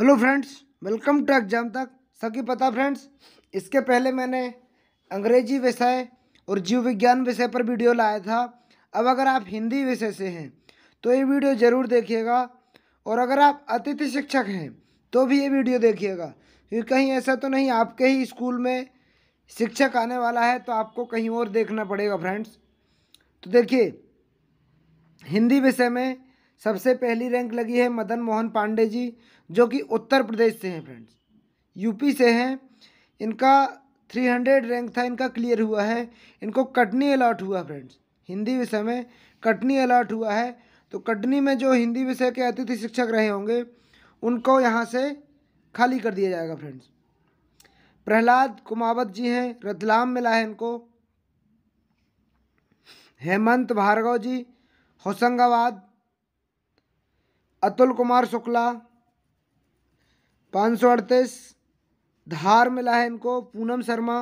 hello friends welcome to exam तक सभी पता फ्रेंड्स इसके पहले मैंने अंग्रेजी विषय और जीव विज्ञान विषय पर वीडियो लाया था अब अगर आप हिंदी विषय से हैं तो ये वीडियो ज़रूर देखिएगा और अगर आप अतिथि शिक्षक हैं तो भी ये वीडियो देखिएगा क्योंकि कहीं ऐसा तो नहीं आपके ही स्कूल में शिक्षक आने वाला है तो आपको कहीं और देखना पड़ेगा फ्रेंड्स तो देखिए हिंदी विषय में सबसे पहली रैंक लगी है मदन मोहन पांडे जी जो कि उत्तर प्रदेश से हैं फ्रेंड्स यूपी से हैं इनका थ्री हंड्रेड रैंक था इनका क्लियर हुआ है इनको कटनी अलाट हुआ फ्रेंड्स हिंदी विषय में कटनी अलाट हुआ है तो कटनी में जो हिंदी विषय के अतिथि शिक्षक रहे होंगे उनको यहाँ से खाली कर दिया जाएगा फ्रेंड्स प्रहलाद कुमावत जी हैं रतलाम मिला है इनको हेमंत भार्गव जी होशंगाबाद अतुल कुमार शुक्ला पाँच सौ अड़तीस धार मिला है इनको पूनम शर्मा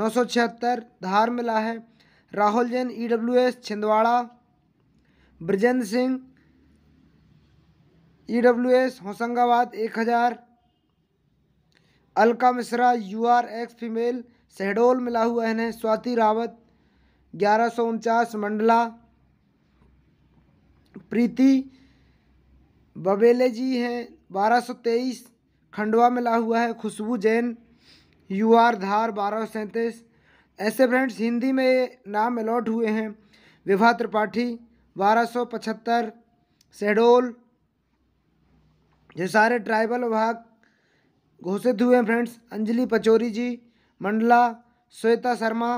नौ सौ छिहत्तर धार मिला है Rahul Jain E W S Chhindwara Brajendra Singh E W S Hoshangabad एक हज़ार Alka Mishra U R X female Shahdol मिला हुआ है इन्हें स्वाति रावत ग्यारह सौ उनचास मंडला प्रीति बबेले जी हैं बारह सौ तेईस खंडवा मिला हुआ है खुशबू जैन यू आर धार बारह सैंतीस ऐसे फ्रेंड्स हिंदी में नाम अलॉट हुए हैं विभा त्रिपाठी बारह सौ पचहत्तर शहडोल ये सारे ट्राइबल विभाग घोषित हुए हैं फ्रेंड्स अंजलि पचौरी जी मंडला श्वेता शर्मा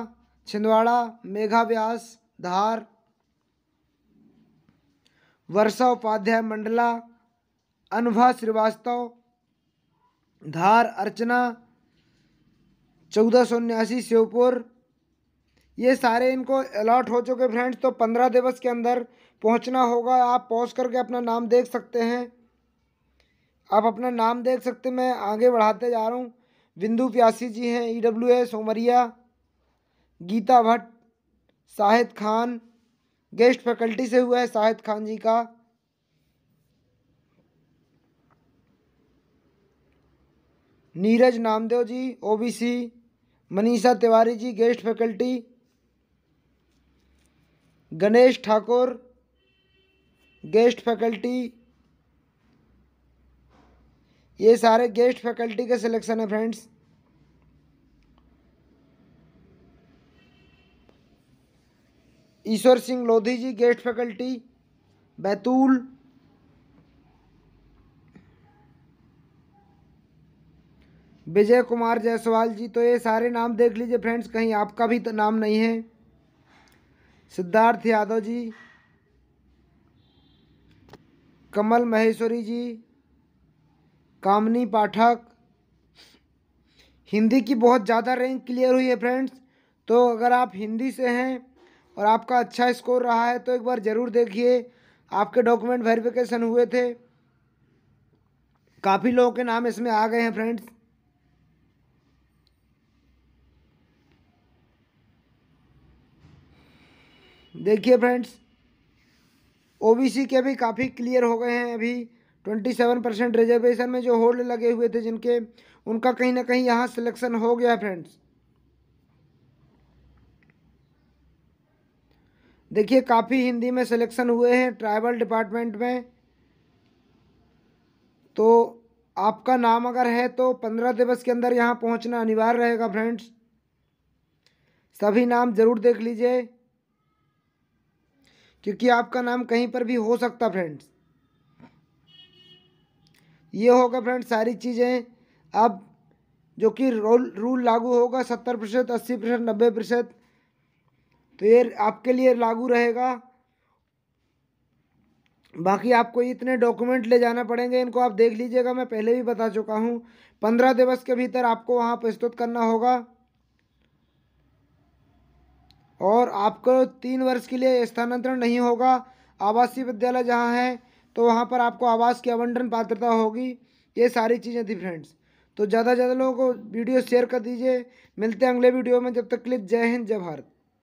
छिंदवाड़ा मेघा व्यास धार वर्षा उपाध्याय मंडला अनुभा श्रीवास्तव धार अर्चना चौदह सौ उन्यासी शिवपुर ये सारे इनको अलॉट हो चुके फ्रेंड्स तो पंद्रह दिवस के अंदर पहुंचना होगा आप पहुंच करके अपना नाम देख सकते हैं आप अपना नाम देख सकते मैं आगे बढ़ाते जा रहा हूँ बिंदु प्यासी जी हैं E W S Umaria Geeta Bhatt Sahid Khan guest faculty से हुआ है शाहिद खान जी का Neeraj Namdev ji OBC Manisha Tiwari ji guest faculty Ganesh Thakur guest faculty ये सारे गेस्ट फैकल्टी के सिलेक्शन है friends Ishwar Singh Lodhi ji guest faculty Betul Vijay Kumar Jaiswal ji तो ये सारे नाम देख लीजिए फ्रेंड्स कहीं आपका भी तो नाम नहीं है सिद्धार्थ यादव जी कमल महेश्वरी जी कामनी पाठक हिंदी की बहुत ज़्यादा रैंक क्लियर हुई है फ्रेंड्स तो अगर आप हिंदी से हैं और आपका अच्छा स्कोर रहा है तो एक बार ज़रूर देखिए आपके डॉक्यूमेंट वेरिफिकेशन हुए थे काफ़ी लोगों के नाम इसमें आ गए हैं फ्रेंड्स देखिए फ्रेंड्स ओबीसी के भी काफ़ी क्लियर हो गए हैं अभी ट्वेंटी सेवन परसेंट रिजर्वेशन में जो होल्ड लगे हुए थे जिनके उनका कहीं ना कहीं यहाँ सिलेक्शन हो गया फ्रेंड्स देखिए काफ़ी हिंदी में सिलेक्शन हुए हैं ट्राइबल डिपार्टमेंट में तो आपका नाम अगर है तो पंद्रह दिवस के अंदर यहाँ पहुँचना अनिवार्य रहेगा फ्रेंड्स सभी नाम ज़रूर देख लीजिए क्योंकि आपका नाम कहीं पर भी हो सकता फ्रेंड्स ये होगा फ्रेंड्स सारी चीज़ें अब जो कि रोल रूल लागू होगा सत्तर प्रतिशत अस्सी प्रतिशत नब्बे प्रतिशत तो ये आपके लिए लागू रहेगा बाकी आपको इतने डॉक्यूमेंट ले जाना पड़ेंगे इनको आप देख लीजिएगा मैं पहले भी बता चुका हूँ पंद्रह दिवस के भीतर आपको वहाँ प्रस्तुत करना होगा और आपको तीन वर्ष के लिए स्थानांतरण नहीं होगा आवासीय विद्यालय जहाँ है तो वहाँ पर आपको आवास की आवंटन पात्रता होगी ये सारी चीज़ें थी फ्रेंड्स तो ज़्यादा से ज़्यादा लोगों को वीडियो शेयर कर दीजिए मिलते हैं अगले वीडियो में जब तक के लिए जय हिंद जय भारत